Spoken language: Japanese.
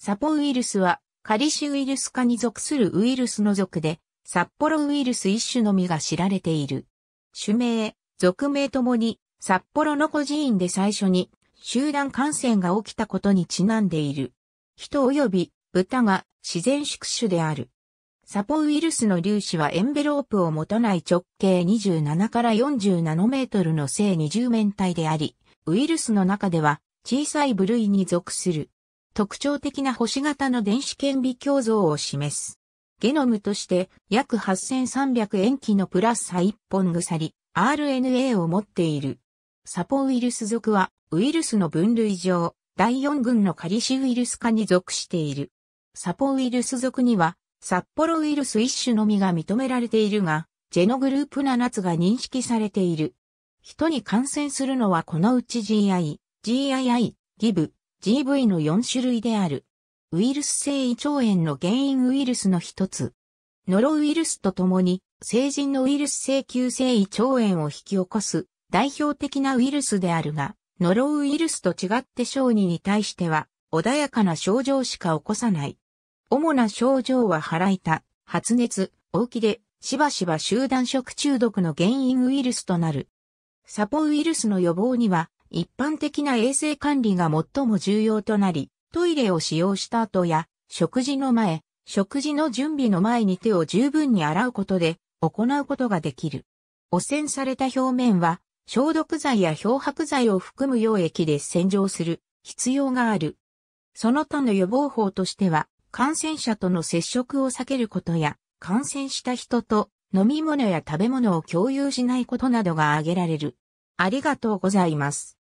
サポウイルスは、カリシウイルス科に属するウイルスの属で、札幌ウイルス一種のみが知られている。種名、属名ともに、札幌の孤児院で最初に、集団感染が起きたことにちなんでいる。人及び豚が自然宿主である。サポウイルスの粒子はエンベロープを持たない直径27から40ナノメートルの正20面体であり、ウイルスの中では小さい部類に属する。特徴的な星型の電子顕微鏡像を示す。ゲノムとして約8300塩基のプラス1本鎖 RNA を持っている。サポウイルス属はウイルスの分類上第4群のカリシウイルス科に属している。サポウイルス属には札幌ウイルス一種のみが認められているが、ジェノグループ7つが認識されている。人に感染するのはこのうち GI、GII、ギブ、GV の4種類である。ウイルス性胃腸炎の原因ウイルスの一つ。ノロウイルスとともに、成人のウイルス性急性胃腸炎を引き起こす代表的なウイルスであるが、ノロウイルスと違って小児に対しては、穏やかな症状しか起こさない。主な症状は腹痛、発熱、大きで、しばしば集団食中毒の原因ウイルスとなる。サポウイルスの予防には、一般的な衛生管理が最も重要となり、トイレを使用した後や、食事の前、食事の準備の前に手を十分に洗うことで行うことができる。汚染された表面は消毒剤や漂白剤を含む溶液で洗浄する必要がある。その他の予防法としては、感染者との接触を避けることや、感染した人と飲み物や食べ物を共有しないことなどが挙げられる。ありがとうございます。